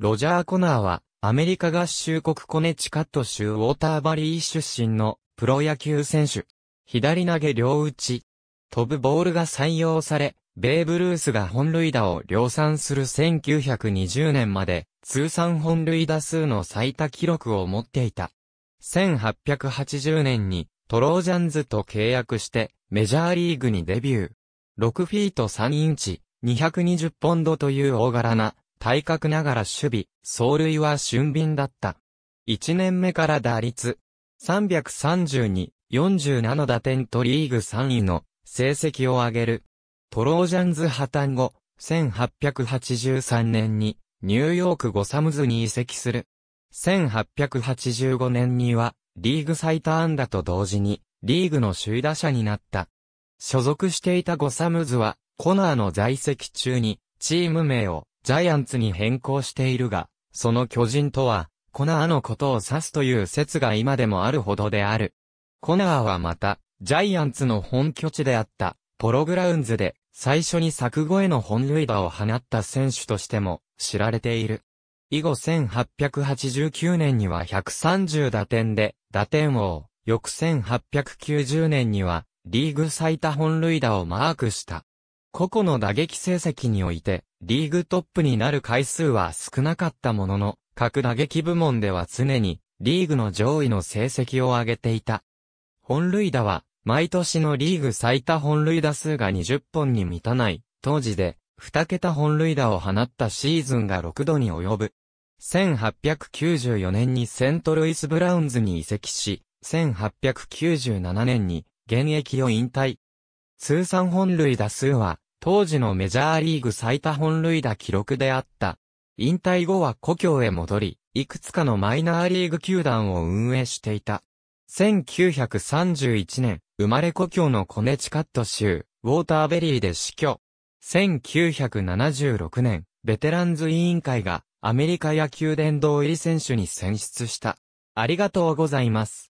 ロジャー・コナーは、アメリカ合衆国コネチカット州ウォーターバリー出身のプロ野球選手。左投げ両打ち。飛ぶボールが採用され、ベーブ・ルースが本塁打を量産する1920年まで、通算本塁打数の最多記録を持っていた。1880年に、トロージャンズと契約して、メジャーリーグにデビュー。6フィート3インチ、220ポンドという大柄な、体格ながら守備、走塁は俊敏だった。1年目から打率、332、47打点とリーグ3位の成績を上げる。トロージャンズ破綻後、1883年にニューヨークゴサムズに移籍する。1885年にはリーグ最多安打と同時にリーグの首位打者になった。所属していたゴサムズはコナーの在籍中にチーム名をジャイアンツに変更しているが、その巨人とは、コナーのことを指すという説が今でもあるほどである。コナーはまた、ジャイアンツの本拠地であった、ポログラウンズで、最初に作越えの本塁打を放った選手としても、知られている。以後1889年には130打点で、打点王、翌1890年には、リーグ最多本塁打をマークした。個々の打撃成績において、リーグトップになる回数は少なかったものの、各打撃部門では常に、リーグの上位の成績を上げていた。本塁打は、毎年のリーグ最多本塁打数が20本に満たない、当時で、2桁本塁打を放ったシーズンが6度に及ぶ。1894年にセントルイス・ブラウンズに移籍し、1897年に現役を引退。通算本塁打数は、当時のメジャーリーグ最多本塁打記録であった。引退後は故郷へ戻り、いくつかのマイナーリーグ球団を運営していた。1931年、生まれ故郷のコネチカット州、ウォーターベリーで死去。1976年、ベテランズ委員会がアメリカ野球殿堂入り選手に選出した。ありがとうございます。